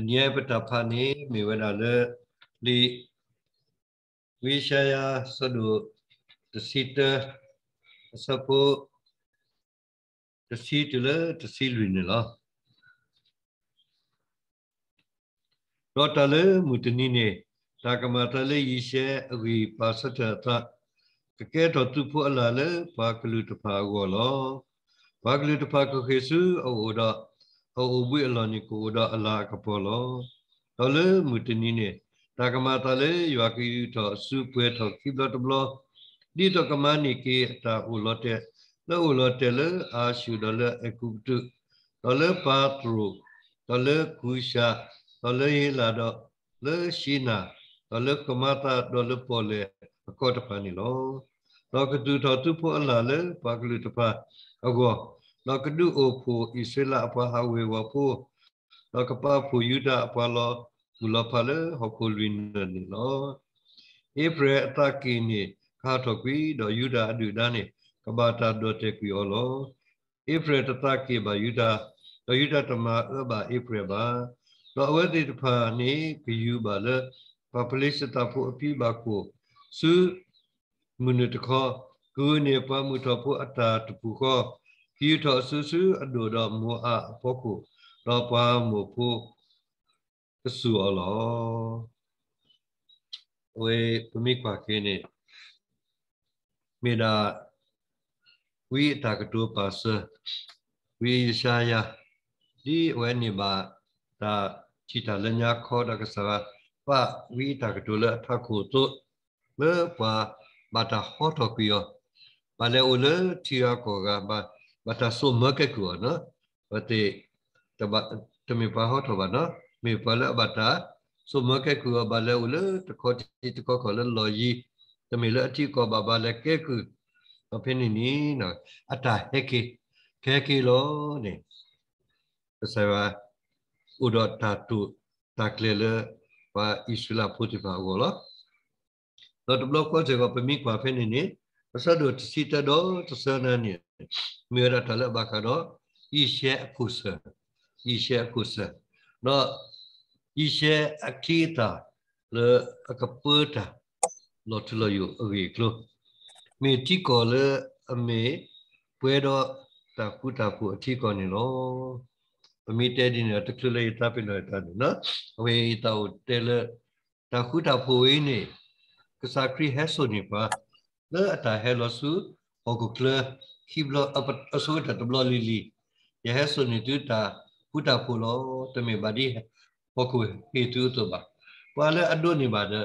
nyepata phane mewena le li vishaya sadu tasita sapo tasitila tasilwine la lota le mutini ne takamata le yishe agi pasata ta kake to tupu ala le bakalu tapa go lo bakalu tapa ko yesu awoda ဟောဝိအလောနိကိုဒအလာကပေါ်လောတော်လေမူတနီနေတကမတလေယွာကီတောစုပွဲထောခိဒတဘလောဒီတကမနိကေတာဥလောတေလောဥလောတေလေအာရှုဒလေအကုတုတော်လေပါတရုတော်လေကုရှာတော်လေလာတော့လေရှိနာတော်လေကမတာတော်လေပေါ်လေအကောတဖာနေလောတော့ကတူတော်သူဖို့အလာလေပါကလူတဖာအကောလောကဒုအိုဖိုဣစရလအပဟာဝေဝဖိုလောကပဖိုယုဒအပလောမူလဖလေဟခုလင်းနီလောဧပရအတကိနိခါထကွီဒောယုဒအဒုဒနိကဘာတာဒောတေကွီောလောဧပရတတကိဘယုဒဒောယုဒတမအဘဧပရဘာလောအဝတိတဖာနိဂယုဘလပပလိစတဖို့အပိဘကိုစုမနုတခောကုနေပမှုထဖို့အတာတပူခောကီထောဆူဆူအဒိုတော်မောအပေါခုတော့ပွားမှုဖို့ကဆူအလောဝေပမိခွာခင်းနေမေတာဝိတာကတောပါစဝိရှာယဒီဝဲနေပါဒါချီတာလညာခေါ်တာကစားပဝိတာကတောလထခုတုမေပွာဘာတာဟောတော့ကီယောဘာလေဦးလေတီယောကောကဘာ bataso maka kuwa no bate tami paho thoba no mi pala bata so maka kuwa bala ule takho ti takho kola loyi tami la ti ko baba la ke ku apeni ni no ata heke keke lo ne sawa udot tatu taklele pa isula puti pa gola not blok ko je ko pemi kwa feni ni sa do ti ta do to sa na ni mira tala bakaro ishe akusa ishe akusa no ishe akita le akaputa lo tulo yu agiklo me tiko le ame puedo taku taku atiko ni lo ame te di ne taklu le tapi no ta no ame itau te le taku taku ini kesakri heso ni pa le ata helosu ogukle hiblo apat asuda tablo lili ya hesu ni tuta puta pulo teme badi poku he tu to ba wala ado ni ba de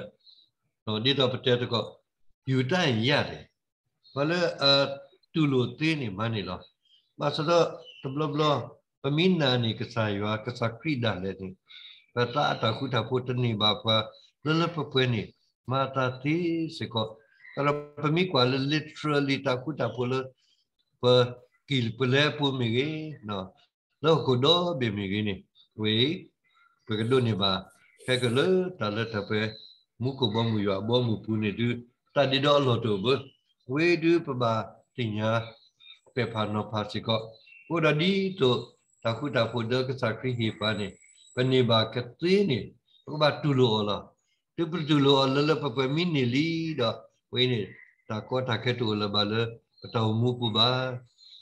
no di to pate to ko yu tan ya de wala a tu lo te ni ma ni lo ma so do tablo blo pamina ni kasa ywa kasa krida le ni pata ta kuta putani ba pa lele pepeni mata ti seko kalau pemikwa literally takuta pula pa kil pele pu mi ge no lo ko do be mi ge ni we pe ko do ni ba ke ko le ta le ta pe mu ko ba mu ya ba mu pu ni du ta di do lo to bu we du pa ba ti nya pe pa no pa si ko o da di to ta ku ta pu de ka sa kri hi pa ni pa ni ba ke ti ni ko ba tu lo la tu pu tu lo la le pa pa mi ni li da we ni ta ko ta ke tu la ba le patau muku ba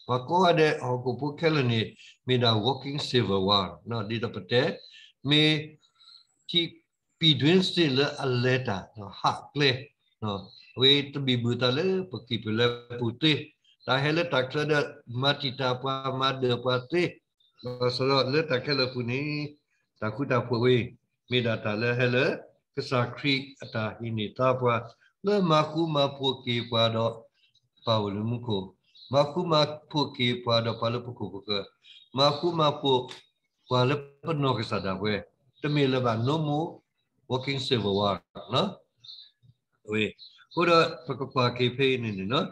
pako ade ho ko pukelani me da walking silver war no di da pate me ki pidwin still a letter no ha kle no we to bi butale paki pele putih ta hele takra da matita pa ma de pate so le takela puni takuta pwe me da ta le hele ကစားခရီအတာဟိနေတာပွားလေမကူမဖို့ကေပွားတော့ Paulo muko makuma po ke pada pala po ko ka makuma po pala po no ke sada we temi leba no mu working civil war no we ko da pa ko pa ke pe ni ni no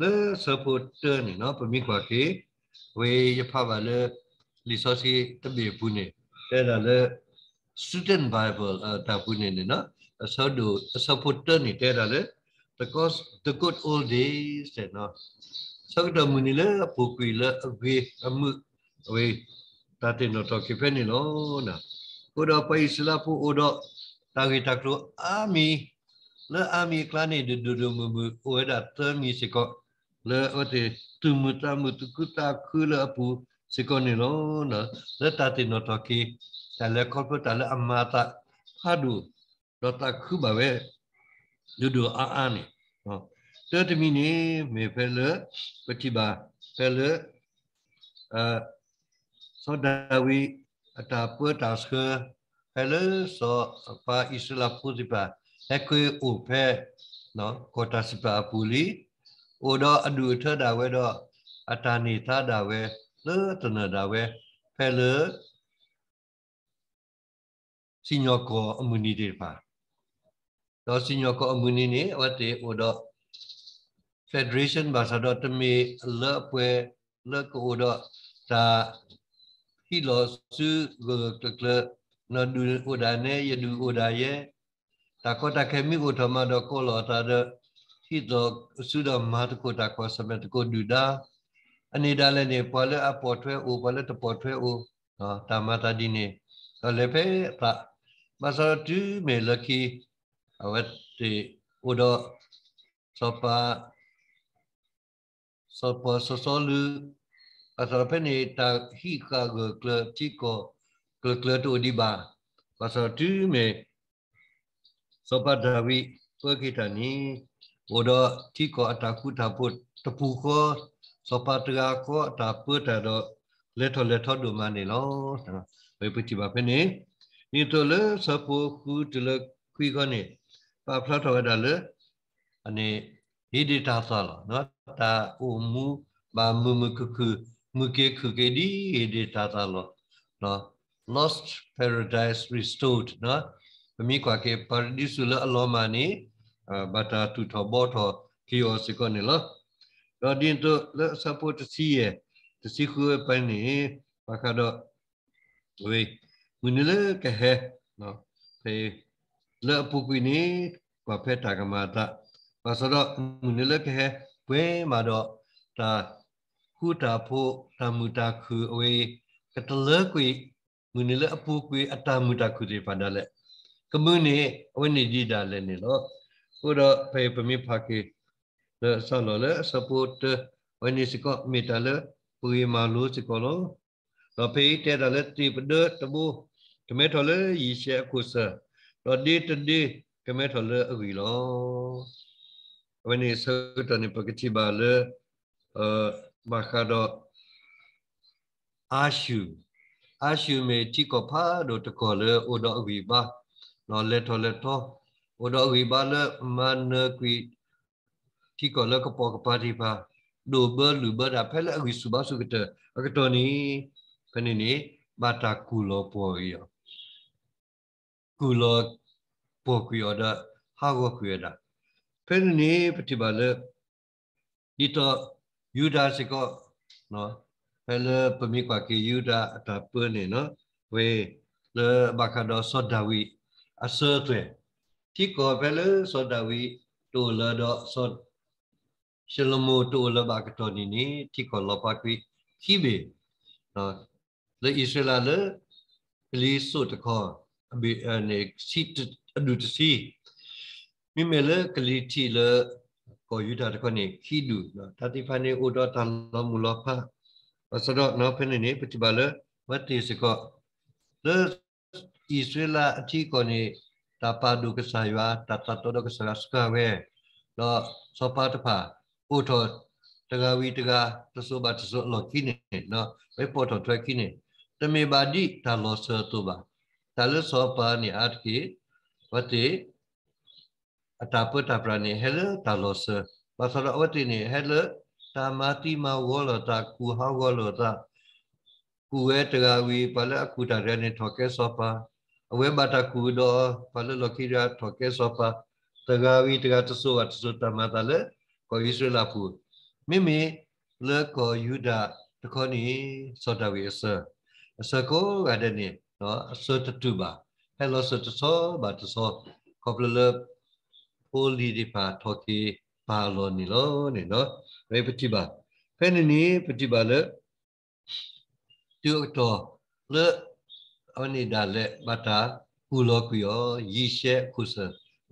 le supporter ni no pa mi kwa ke we ya pa ba le resource temi pu ni da da le student bible ta pu ni ni no so do supporter ni da da le because the good old days တဲ့နော်စောက်တော်မူနေလေပူကွေလအဝေးအမှုအဝေးတတဲ့နော်တော့ကိဖဲနေလို့နော်ကိုတော့ပိုင်စလာပူအိုတော့တာဂီတက်လို့အာမီလေအာမီကလာနေဒူဒူမမူအိုဒါတမီစကောလေအတေတူမတမတူကတာခုလပူစကောနေလို့နော်လေတတဲ့နော်တော့ကိတယ်လေကောပတလေအမတာဟာဒူတော့တာခုပါပဲလူတို့အာအာနေဟောတော်တမီနေမေဖဲလပတိပါဖဲလအသောဒဝီအတာပွတ်တာစခဖဲလသောပါဣစလာပုဇိပါအကွေဥဖဲနော်ကောတာစပါပူလီဩဒအဒူထဒါဝဲတော့အတာနေသဒါဝဲလောတနဒါဝဲဖဲလစီညောကောအမှုနီတေပါတော့ senior ko amuni ni wate odo federation basa do temi le pwe le ko odo ta hi lo su go kle no du oda ne ye du oda ye ta ko ta kemi ko thama do ko lo ta de hi do su do ma ko ta ko sa me ko du da ani da le ne pa le a po thwe o pa le ta po thwe o ta ma ta di ne တော့လည်းပဲပါမဆောတူးမေလကီ avatti udo sopa sopa sosolu asarapeni ta hika go kle chiko kle kle to diba pasal tu me sopa dawi pekitani udo chiko ataku taput tepu ko sopa tega ko taput ado leto leto do mani lo ไปปฏิบัติเป็นนี้นี่ตัวเลสะโพกูตัวเลคุยกันเนี่ยပါဖလာထောရတာလေအနေဒီဒီတာဆာလာနော်တာအူမူဘာမူမခုခုမူကေခုကေဒီဒီတာဆာလောနော် lost paradise restored နော်မမီကွာကေ paradise လအလောမာနီဘာတာတူထဘောထကီယောစကောနီလောတော့ဒီတော့လဆပတ်စီရတစီခုပန်နီဘာကတော့ဝေမူနလကဟဲနော်ဖေးလေပုကွေနေကဖက်တာကမာတာပါစတော့မနလကဟဲဘွဲမာတော့တာခုတာဖို့တမူတာခုအဝေးကတလကွေမနလအပုကွေအတမူတာခုဒီပန္ဒလက်ကမုန်နေအဝနေကြည်တာလည်းနေလို့ဟိုတော့ဖေပမိဖာကေလေဆော်လော်လေဆပို့တ်ဝနေစကောမီတာလေပူမာလို့စကောလို့တော့ဖေးတဲ့တယ်တိပဒတဘူတမဲထော်လေရီရှဲခုဆာတော့ဒီတဒီကမဲထော်လဲအဂီလောဝနေဆုတနေပကတိပါလေအမခါတော့အာရှုအာရှုမေတိကဖာတို့တကောလေဥဒအဂီပါနော်လက်ထော်လက်ထော်ဥဒအဂီပါလေမနကွီတိကလကပေါကပါတိပါဒိုဘလူဘဒါဖဲလေအဂီစုဘစုကတအကတော်နီခနေနေဘာတာကူလောပေါ်ရောကူလောပေါ်ကူရဒဟာဝကူရဒဖဲနေပတိပါလေဒီတော့ယူဒာစကောနော်ဖဲလေပမိကွာကေယူဒာအတာပွနေနော်ဝေလေဘခဒောဆောဒဝီအဆောတွဲတိကောဖဲလေဆောဒဝီတူလဒောဆောရှလမိုတူလဘကတောနီနီတိကောလပါကွီခိဘေနော်လေဣစရာလေကလီဆုတခော abi ne sit adu to see မိမလေကလီတီလေကိုယူတာတခနေခီဒူနော်တတိဖာနေဥဒတံလမူလဖာအစဒနော်ဖနေနေပတိပါလေဝတ်တီစကောလေဣစရလာအတီကိုနေတာပါဒုကဆာယွာတတတောဒုကဆာစကဝဲတော့စောပါတဖာဥထောတကဝီတကတဆောပါတဆောလောကိနေနော်ဝေပေါ်ထောထွက်ကိနေတမေပါတိဒါလောဆာတုပါ talu sopa ni arki wati atapu taprani hele talose basara wati ni hele tamati ma wolo ta ku ha wolo ta ku we tagawi pala akuta rene thoke sopa awe bata ku do pala lokira thoke sopa tagawi taga tso wat tso tamata le ko israela pu mimi le ko yuda တခေါနီစောတာဝီအစအစကိုကတဲ့နီနော်အစွတ်တူပါဟဲလိုစတဆောဘာတဆောကောပလလပိုလီဒီပါထောတီပါလောနီလောနေနော်ရေပတိပါဖဲနေနီပတိပါလေတူတော်လေအနိဒါလေဘာတာကူလောကွီယောရီရှဲခုဆ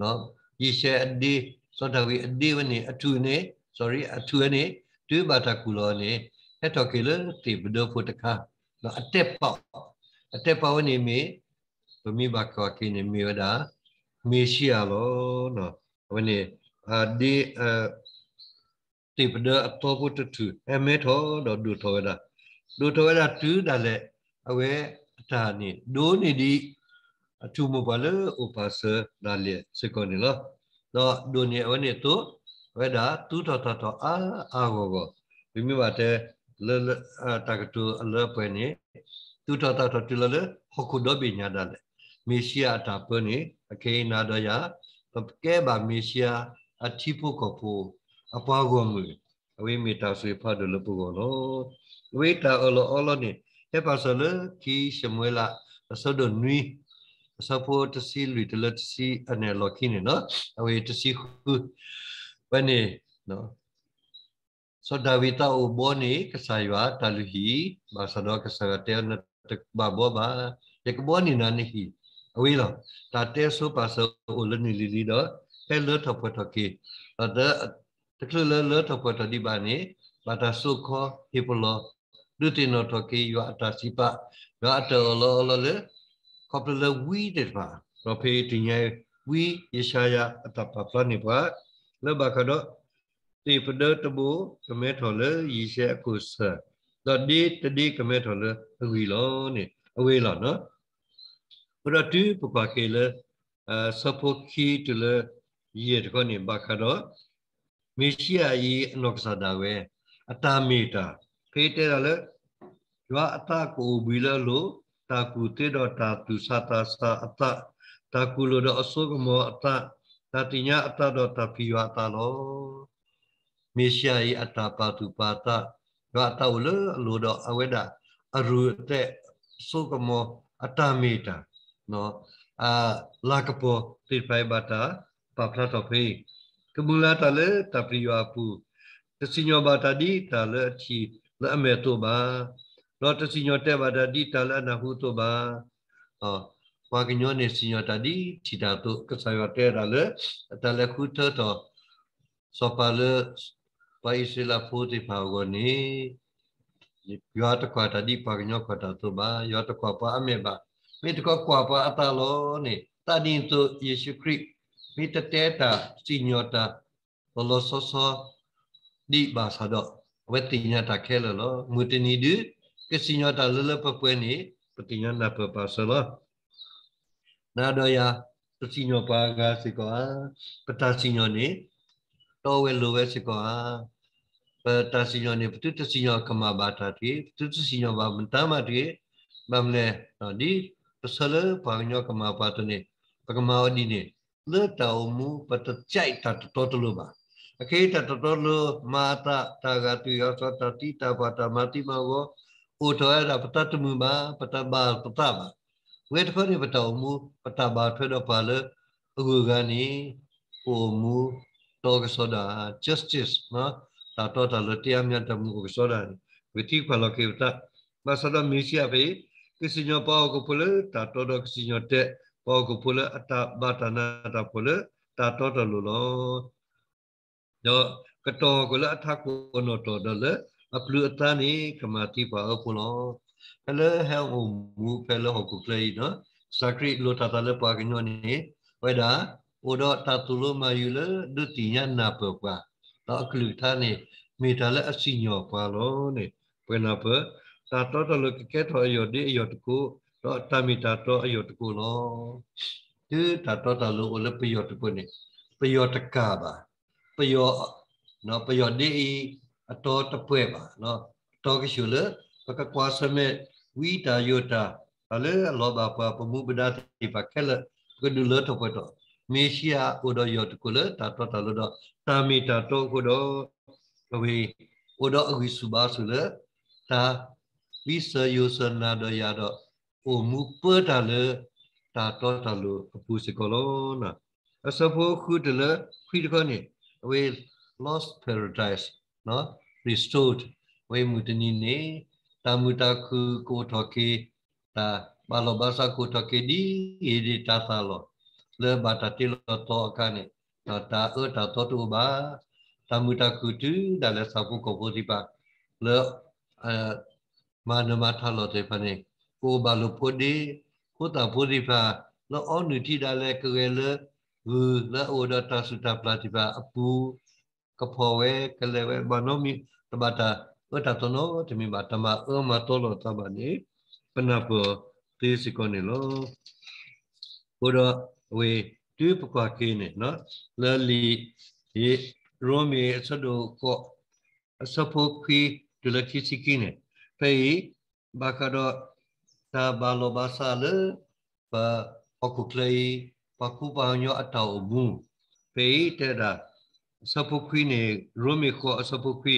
နော်ရီရှဲအဒီသောတဝီအဒီဝနေအထုနေ sorry အထုနေတူဘာတာကူလောနေဟဲ့တော်ကေလတိဘဒဖို့တခါနော်အတက်ပေါက် atepawanimi pemibakawakini miwada mishialo no wani di tipde atopu tutu emetho do dutoweda dutoweda tu dale awe tani do ni di atumu bale upasa dale sekoni lo do do ni wani tu weda tu to to to a agogo pemibate le takatu le peni သူထတာထတူလလေဟခုဒဘိညာဒလေမေရှိယအတာပနိအခေနာဒယပကဲဘာမေရှိယအတိပုကပုအပွားကောမူအဝိမေတာဆွေဖတ်တယ်လို့ပုကောလို့ဝိတာအလောအလောနိဟေပါဆလခီရှမွေလာဆဒနွီဆပိုတစီလူတလတစီအနေလောကိနေနော်အဝေတစီခုဘယ်နေနော်ဆဒဝိတာအဘောနိကဆာယဝတလူဟီဘာဆဒောကဆရတေန ba bo ba ya ko ni na ni hi awi lo ta te so pa so o le ni li li do pe le tho po tho ki da ta klu le le tho po tho di ba ni ba ta so kho hi po lo du ti no tho ki yo ata si pa yo ata lo lo le ko pe le wi de ba ro pe ti nye wi ye sha ya ata pa pla ni ba le ba ka do ti pe de tu bu ke me tho le yi she ku sa တော့ဒီတဒီကမဲထော်လအဝီလောနေအဝေးလောနော်ဘရတူပပကေလအစပိုခီတလရေတခနေဘခါတော့မေရှိယာယီအနောက္ဆာတာဝဲအတာမီတာဖေးတဲ့တော့လေရွာအတာကိုဘီလလို့တာကူတေတော့တာသူစတာစာအတာတာကူလို့တော့အစိုးကမောအတာတာတိညာအတာတော့တာဖီရွာတာလို့မေရှိယာယီအတာပါတူပါတာကတောက်လို့လို့တော့အဝိဒအရုတဲ့စုကမောအတမီတာနော်အာလာကပိုတိပိုင်ဘတာပပလာတော့ဖေးကမူလာတလေတပရိယပူတစီညောဘာတာဒီတလေအချီလဲအမေတော့ပါတော့တစီညောတဲ့ဘာတာဒီတလေနာဟုတော့ပါဟောဘာကညောနေစီညောတာဒီချီတာတော့ကဆာရတဲ့ရလေတလေခုထတော့စောပါလေ paisila puti pagoni yuata kwa tadi pagnyo kwa tatu ba yuata kwa pa ame ba mita kwa kwa pa atalo ni tadi itu Yesus Kristus mita teta sinyota lo soso di bahasa dok wetinya tak kelo lo mutini di kesinyota lele papueni petinya na papasa lo nado ya sinyo paga sikoa peta sinyo ni towe luwe sikoa ta sinyo ni putu ta sinyo kama bata ti putu ta sinyo ba mentama ti bamle di pesele pangnyo kama patu ni pakama odi ni le tau mu patu cai ta toto lu ba akai ta toto lu mata ta gatu yo so ta ti ta pata mati ma go uto era patatu mu ba pataba pataba we ta ni patau mu pataba thodo pa le ugu ga ni o mu to ga soda justice no တာတော့တာလို့တရားမြတ်တမှုကိုစောတာဝိတိဖလကေတမဆဒမီစီယပေကစီညောပေါကိုဖလေတာတော့တော့ကစီညောတဲ့ပေါကိုဖလေအတာဘာတနာတာဖလေတာတော့တော်လို့လောတော့ကတော်ကိုလည်းအထက်ကိုတော့တော်တယ်လေအပလူအတန်းနေကမာတိပါအဖို့လောဖလေဟဲအုံမူဖလေဟောကုကလေးနော်စကရီလိုတာတလည်းပါကညောနေဝဲတာ odo tatulu mayule dutinya napapa နော်အကလူထားနေမိတာလဲအစီညောကွာလို့နေဘယ်နာပသာတော်တော်လကကဲထော်အယောဒီအယောတကူတော့တမီတာတော်အယောတကူလို့ဒီတာတော်တော်လို့လပယောတကူနေပယောတကပါပယောနော်ပယောဒီအတော်တပွဲပါနော်တော်ကရှုလပကကွာစမေဝီတာယောတာအလေလောဘပါပမှုပဒတိပါကဲလကဒူလထပတော့မေရှိယအိုဒယောတကုလတာတတလဒတာမီတာတောကုဒအဝေအိုဒအဂိစုဘာဆုလတာဝိစယောစနာဒယာဒအိုမူပဒလတာတောတလအပူစကလောနာအစဖို့ခုတလခွိတခနိအဝေ lost paradise နော် restored ဝေမူတနိနေတာမူတာခုကိုထော်ကေတာဘာလောဘာစာကိုထော်ကေဒီအေဒီတာသလော le batati lo to akane ta e ta to tu ba ta mu ta ku tu da le sa pu ko bo di ba le ma na ma tha lo te pa ne ko ba lo po di ko ta po di pa lo o nu ti da le ke le hu le o da ta su ta pla ti ba apu ka pho we ka le we ba no mi ta ba ta e ta to no te mi ba ta ma e ma to lo ta ba ni ပနပတေစီကောနေလောဘုရားဝေတူပကွာကိနေနော်လလီယေရောမီအစဒိုကောအစဖိုခွီဒူလခိစီကိနေပေဘာကဒေါတာဘာလိုဘာဆာလေပပကုကလေပကုပါညောအတောဘူးပေတဲတာစဖိုခွီနေရောမီကောအစဖိုခွီ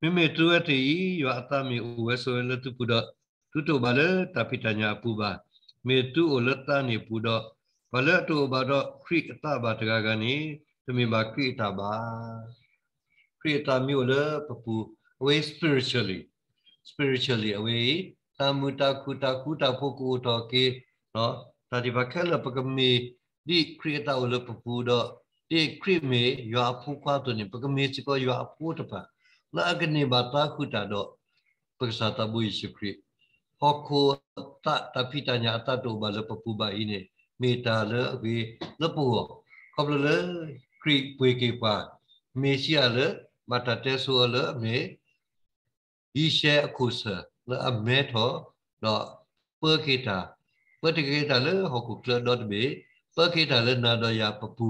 မိမေတူအတီယောအတမီဝဲဆိုလတူပူဒတူတိုဘာလေတာပိတညာပူဘာမေတူအလတန်နေပူဒေါဘလတ်တူဘာတော့ခရိတဘာတကကနေသူမင်ဘာခရိတဘာခရိတမျိုးလေပပူ away spiritually spiritually away တာမူတာခုတာခုတာပုကူတော်ကေနော်တာဒီဘခဲလပကမီဒီခရိတအလပပူတော့ဒီခရိမေရွာဖူခွားတော်နေပကမီချကရွာဖူတပါလာကနေဘာတာခုတာတော့ပက္စာတဘူရှိခရိဟောခုတတပိတညာတတုဘာလပပူဘာအင်းเมตาเลอเวลปัวขอบเลอกรีปวยเกปาเมเชียเลมาตาเตซัวเลเมอีเชอคุสเลอเมทอดอเปอร์เกตาเปอร์เกตาเลหกุกเลดอเบเปอร์เกตาเลนาดอยาปปู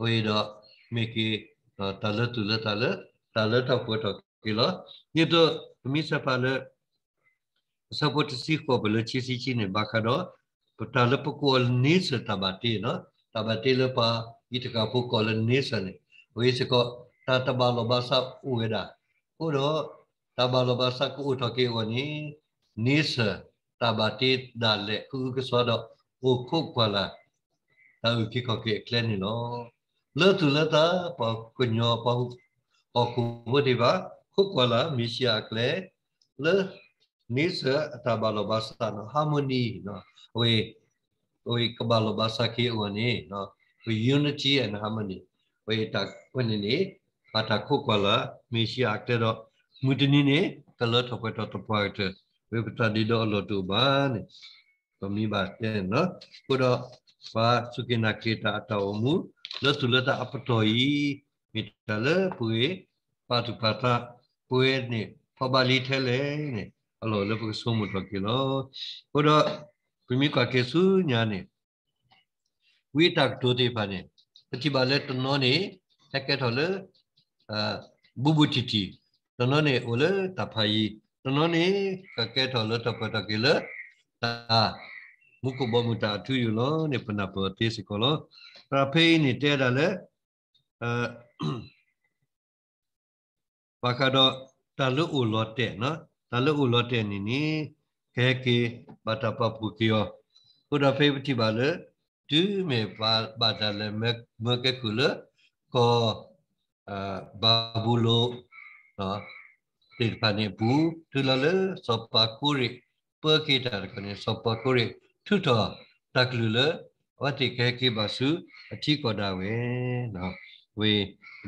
เวดอเมเกตาเลตุเลตาเลตาเลตอปวตอกลอนี่ตัวมิสปาเล support စီကိုဘလချီစီချင်းဘာခါတော့ Kutalapukual nisa tabati no tabati lepa itakapu kolan nisa ni. Wisi ko tatabalo basa ueda. Udo tabalo basa ku utake wani nisa tabati dale ku keswado uku kuala. Tahu kiko ke kleni no. Letu leta pa kunyo pa hukumudi ba kukwala misya kle le nisa atabalo basa no harmony no we we kabalo basa ke one no we unity and harmony we ta when ni pata kokwala mesia aktero mutini ne kala thopato thopat we ta dido lo tu ba ne kami ba te no kudo pa sukina kita atau mu letulata apatoi mitale pue patu pata pue ne pabali thele ne အလောလပကဆိုမတော်ကီလောဘုရပမိကကေဆူညာနေဝိတက်ဒိုတေဖာနေပတိပါလက်တနောနေတက်ကက်ထော်လေအဘူဘူတီတီတနောနေအိုလေတဖာယီတနောနေကကက်ထော်လေတပတကီလေတာမုကဘမတာထူယူလောနေပနာပတေစကောလောပဖေးနေတဲတာလေအဘာကတော့တလူအိုလောတဲ့နော်တလုဥလောတဲ့နီနီခဲကေပတပပုကီယောဘုဒ္ဓဖေပတိပါလေဒူမေပါပါတလေမမကကုလကောအာဘာဘူးလိုနော်တိဖာနေဘူးသူလလေစပကူရိပကေတာကနေစပကူရိထုတော်တကလူလေဝတိခဲကေပါစုအတိကောတာဝေနော်ဝေ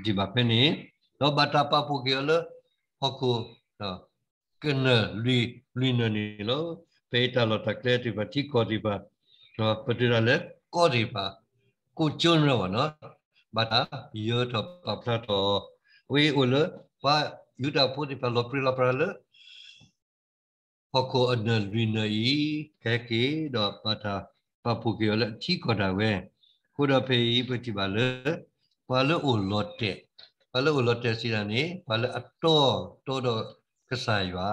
ဒီဘာဖနေတော့ဘာတာပပုကီယောလေဟောကူနော် kena lui lui nani lo peta lo takle ti ba ti ko ti ba no patira le ko ti ba ku chun lo no ba ta yo to pa pra to we u lo pa yu da pu ti pa lo pri la pra le pa ko an lui na i ke ke do pa ta pa pu ke le ti ko da we ko da pe i pa ti ba le pa lo u lo te pa lo u lo te si da ni pa le a to to do ကဆာရွာ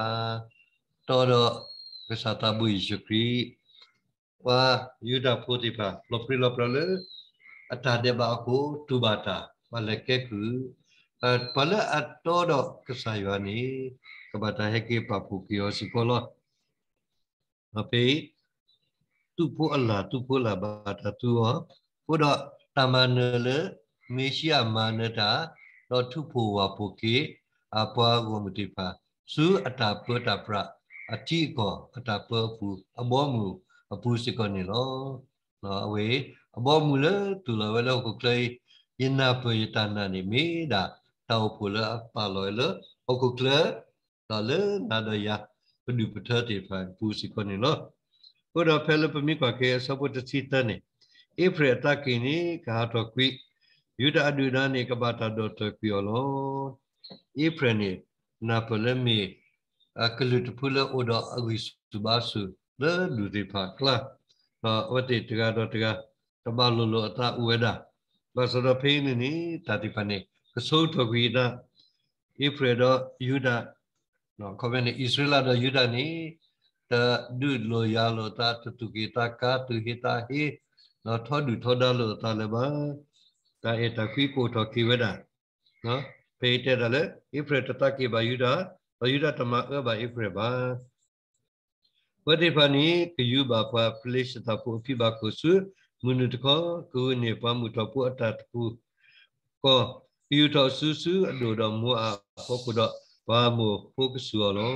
တော်တော်ကဆာတဘူယေရှုခရစ်ဝါယူဒဖိုတိပါ လောပရီလောပရလေအတာတေဘာကိုတူဘာတာမလကေကူပလအတော်တော်ကဆာရွာနေကဘာတာဟေကေပပူကီယောစီကိုလောမပေသူဖို့အလာသူဖို့လာဘာတာသူရောဘုဒ္ဓတမနလေမေရှိယမနတာတော့သူဖို့ဝါပုကေအပွားကိုမတိပါစုအတာပတာပရအတိကောအတာပဘူးအဘောမူအပူစကောနေလောနော်အဝေးအဘောမူလေသူလဝဲလောက်ကိုကလေးယနာပယတနာနေမီဒါတောပူလပါလောလေအကုကလေတော်လေနာဒယာပဒုပထတိဖန်ပူစကောနေလောဘုရားဖဲလပမိကကေဆပတစီတနေဧဖရတကိနေကာတော်ကွိယုဒအဒုဒနေကပတာတော်တော်ကွိယောလောဧဖရနေနာပလမီအကလူတဖူလအိုဒအဂိစုဘာစုလဲလူဒီဖာကလာအဝတိတကတော့တကတမလလအတာဝေဒမဆရဖေးနေနီတတိပနေကဆိုးထကွေဒဣဖရဒယူဒနော်ခမနေဣသရေလဒယူဒနီတဒုလိုယာလတာတတုကေတာကာတုဟိတာဟိနော်ထောဒုထောဒလတာလည်းပါတာဧတခွိကိုထောကိဝဒနော် Peter dale ifre tataki bayuda bayuda tama e ba ifre ba. Wadifani kiyu ba pa flesh tapu pi ba kusu munut ko ku ne pa mutapu atat ku ko piu to susu do do mu a ko ku do ba mu ko kusu lo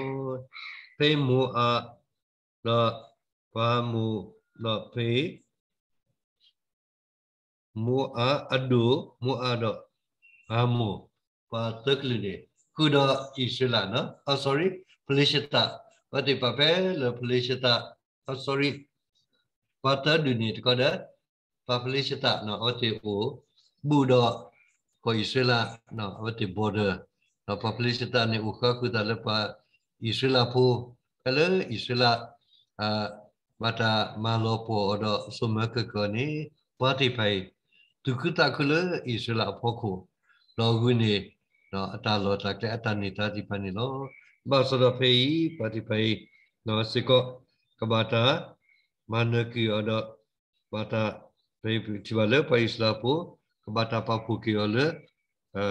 pe mu a do ba mu do pe mu a adu mu a do ba mu patakline kuda isila no oh sorry pelishita pati pape le pelishita oh sorry pata duni tkoda pa pelishita no ote o budo ko isila no ote border no pa pelishita ne ukha kuda le pa isila pu kala isila a bata malopo odo sumaka kone pati pai tukuta kula isila poko logune တော့အတလောတကအတနေတာဒီပနိလောဘာစရဖေးပတိဖေးနောစိကောကဘာတာမနကီအဒဘာတာဖေးချဝလပိစလာပုကဘာတာပပုကီအလအ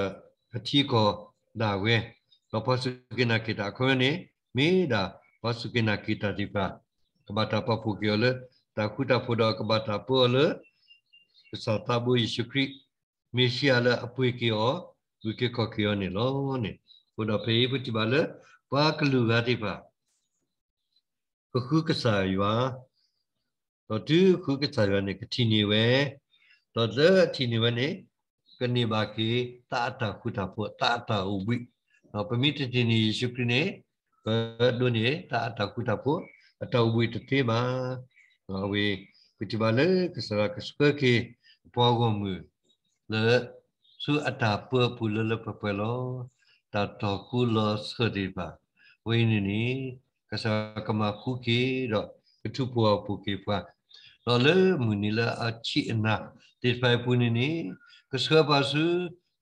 တိကောဒါဝဲလောပစုကိနာကိတာခွနေမေဒါပစုကိနာကိတာဒီပါကဘာတာပပုကီအလတာခုတာဖိုဒါကဘာတာပုအလစာတာဘူယေရှုခရစ်မေရှိယလအပွေကီအော zuke kokyo ni lo ni kodo pei puti bale pa klu ga ti pa ko khu ka sa ywa to tu khu ka sa ywa ni ka ti ni we to de ti ni we ni ka ni ba ki ta ta khu ta pho ta ta u bi no pa mi ti ni yesu kri ni ka do ni ta ta khu ta pho ta u bi te ma we puti bale ka sa ka spe ki po go mu le su ata pu pu lo lo pa pa lo ta to ku lo so di ba we ni ni ka sa ka ma khu ki do tu pu pu ki pa lo le mu ni la a chi na ti pa pu ni ni ka sa pa su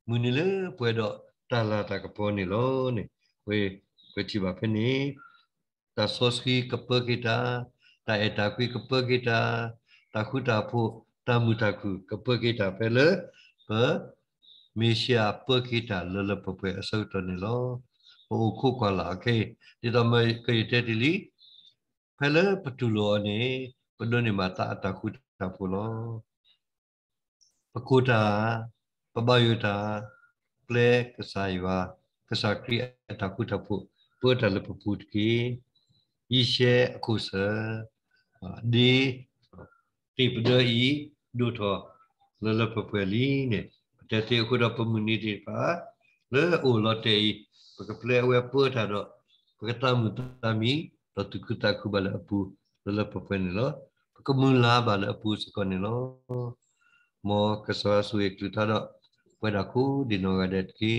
mu ni le pu do ta la ta ka po ni lo ni we we ti ba pe ni ta so ski ka pa ki ta ta e ta ku ka pa ki ta ta khu ta pu ta mu ta ku ka pa ki ta pe le pa မေရှာပုကိတာလလပပွဲအစုတ်တော်နေလောဟိုခုခွာလာကေဒီတော့မေကေတတိလီဖဲလပတူလောနေပဒုန်နေမတာတခုတာဖူလောပကုတာပပယုတာပလေကဆာယဝကဆာကရိအတခုတာဖူပုတလပပုတကီဤရှေအခုစဒီတိပဒဤဒုထောလလပပွဲလီနေတတိခုတော့ပမနီတိပါလေအိုလတေပကပလေဝေပူတာတော့ပကတမတမီတတုကတခုဘလအပူလလပပနေလောပကမူလာဘလအပူစကနေလောမောကဆဝဆွေကလူတာတော့ဝေတာခုဒီနောကတဲ့ကေ